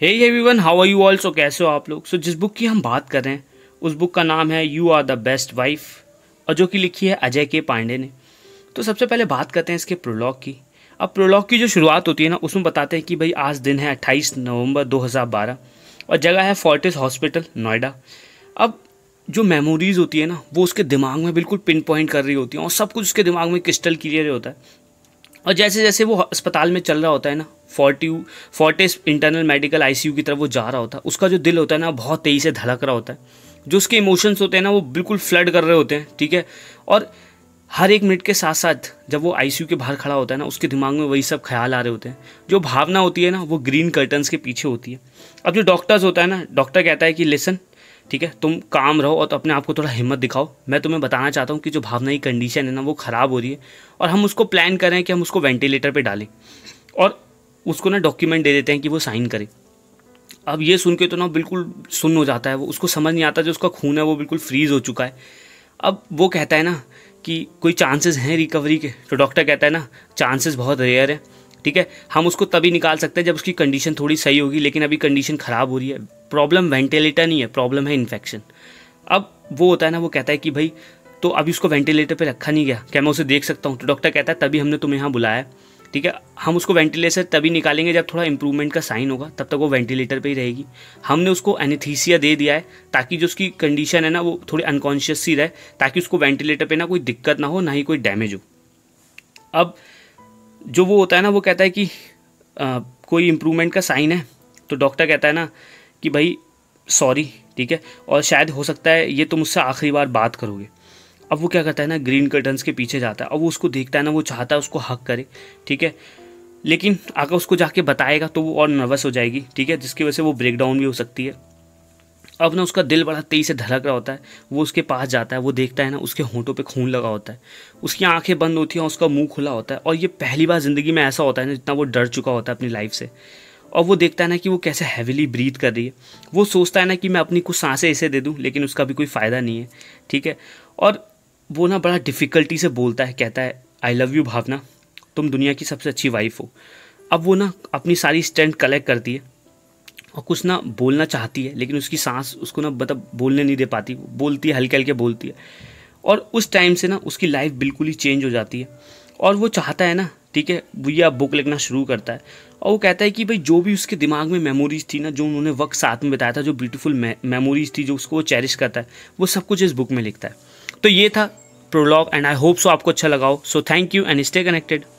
hey everyone how are you all so कैसे हो आप लोग सो so, जिस बुक की हम बात कर रहे हैं उस बुक का नाम है you are the best wife और जो कि लिखी है अजय के पांडे ने तो सबसे पहले बात करते हैं इसके प्रोलॉग की अब प्रोलॉग की जो शुरुआत होती है ना उसमें बताते हैं कि भाई आज दिन है 28 नवंबर 2012 और जगह है फोर्टिस हॉस्पिटल नोएडा अब जो मेमोरीज़ होती है ना वो उसके दिमाग में बिल्कुल पिन पॉइंट कर रही होती हैं और सब कुछ उसके दिमाग में क्रिस्टल क्लियर होता है और जैसे जैसे वो अस्पताल में चल रहा होता है ना forty Fortis internal medical ICU की तरफ वो जा रहा होता है उसका जो दिल होता है ना बहुत तेज़ी से धड़क रहा होता है जो उसके इमोशंस होते हैं ना वो बिल्कुल फ्लड कर रहे होते हैं ठीक है और हर एक मिनट के साथ साथ जब वो आई के बाहर खड़ा होता है ना उसके दिमाग में वही सब ख्याल आ रहे होते हैं जो भावना होती है ना वो ग्रीन कर्टन्स के पीछे होती है अब जो डॉक्टर्स होता है ना डॉक्टर कहता है कि लेसन ठीक है तुम काम रहो और तो अपने आप को थोड़ा हिम्मत दिखाओ मैं तुम्हें बताना चाहता हूँ कि जो भावनाई कंडीशन है ना वो ख़राब हो रही है और हम उसको प्लान कर रहे हैं कि हम उसको वेंटिलेटर पर डालें और उसको ना डॉक्यूमेंट दे देते हैं कि वो साइन करे अब ये सुन के तो ना बिल्कुल सुन हो जाता है वो उसको समझ नहीं आता जो उसका खून है वो बिल्कुल फ्रीज़ हो चुका है अब वो कहता है ना कि कोई चांसेस हैं रिकवरी के तो डॉक्टर कहता है ना चांसेस बहुत रेयर है ठीक है हम उसको तभी निकाल सकते हैं जब उसकी कंडीशन थोड़ी सही होगी लेकिन अभी कंडीशन ख़राब हो रही है प्रॉब्लम वेंटिलेटर नहीं है प्रॉब्लम है इन्फेक्शन अब वो होता है ना वो कहता है कि भाई तो अभी उसको वेंटिलेटर पे रखा नहीं गया क्या मैं उसे देख सकता हूँ तो डॉक्टर कहता है तभी हमने तुम्हें यहाँ बुलाया ठीक है हम उसको वेंटिलेटर तभी निकालेंगे जब थोड़ा इंप्रूवमेंट का साइन होगा तब तक वो वेंटिलेटर पे ही रहेगी हमने उसको एनिथीसिया दे दिया है ताकि जो उसकी कंडीशन है ना वो थोड़ी अनकॉन्शियस सी रहे ताकि उसको वेंटिलेटर पे ना कोई दिक्कत ना हो ना ही कोई डैमेज हो अब जो वो होता है ना वो कहता है कि आ, कोई इम्प्रूवमेंट का साइन है तो डॉक्टर कहता है ना कि भाई सॉरी ठीक है और शायद हो सकता है ये तुम उससे आखिरी बार बात करोगे अब वो क्या करता है ना ग्रीन कर्टन्स के पीछे जाता है अब वो उसको देखता है ना वो चाहता है उसको हक करे ठीक है लेकिन अगर उसको जाके बताएगा तो वो और नर्वस हो जाएगी ठीक है जिसकी वजह से वो ब्रेकडाउन भी हो सकती है अब ना उसका दिल बड़ा तेज़ी से धड़क रहा होता है वो उसके पास जाता है वो देखता है ना उसके होंठों पे खून लगा होता है उसकी आंखें बंद होती हैं उसका मुंह खुला होता है और ये पहली बार ज़िंदगी में ऐसा होता है ना जितना वो डर चुका होता है अपनी लाइफ से और वो देखता है ना कि वो कैसे हैविली ब्रीथ कर रही है वो सोचता है ना कि मैं अपनी कुछ सांसें ऐसे दे दूँ लेकिन उसका भी कोई फ़ायदा नहीं है ठीक है और वो ना बड़ा डिफ़िकल्टी से बोलता है कहता है आई लव यू भावना तुम दुनिया की सबसे अच्छी वाइफ हो अब वो ना अपनी सारी स्ट्रेंथ कलेक्ट करती है और कुछ ना बोलना चाहती है लेकिन उसकी सांस उसको ना मतलब बोलने नहीं दे पाती बोलती है हल्के हल्के बोलती है और उस टाइम से ना उसकी लाइफ बिल्कुल ही चेंज हो जाती है और वो चाहता है ना ठीक है भैया बुक लिखना शुरू करता है और वो कहता है कि भाई जो भी उसके दिमाग में मेमोरीज थी ना जो उन्होंने वक्त साथ में बताया था जो ब्यूटीफुल मेमोरीज थी जो उसको वो चेरिश करता है वो सब कुछ इस बुक में लिखता है तो ये था prologue and I hope so आपको अच्छा लगाओ so thank you and stay connected